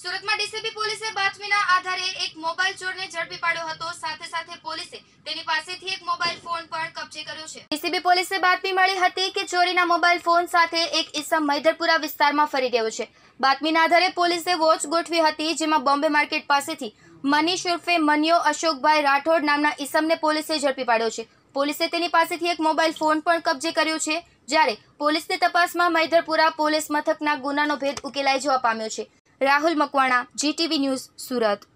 સુરતમાં ડીસીબી પોલીસે બાતમીના આધારે એક મોબાઈલ ચોરને ઝડપી પાડ્યો હતો સાથે સાથે પોલીસે તેની પાસેથી એક મોબાઈલ ફોન પણ કબજે કર્યો છે ડીસીબી પોલીસે બાતમી મળી હતી કે ચોરીના મોબાઈલ ફોન સાથે એક ઈસમ મૈદરપુરા વિસ્તારમાં ફરી રહ્યો છે બાતમીના આધારે પોલીસે વોચ ગોઠવી હતી જેમાં બોમ્બે માર્કેટ પાસેથી મનીષ ઉર્ફે મનિયો અશોકભાઈ રાઠોડ નામના ઈસમને પોલીસે ઝડપી પાડ્યો છે પોલીસે તેની પાસેથી એક મોબાઈલ ફોન પણ કબજે કર્યો છે જ્યારે પોલીસની તપાસમાં મૈધરપુરા પોલીસ મથકના ગુનાનો ભેદ ઉકેલાઈ જવા પામ્યો છે રાહુલ મકવાણા જીટીવી ન્યૂઝ સુરત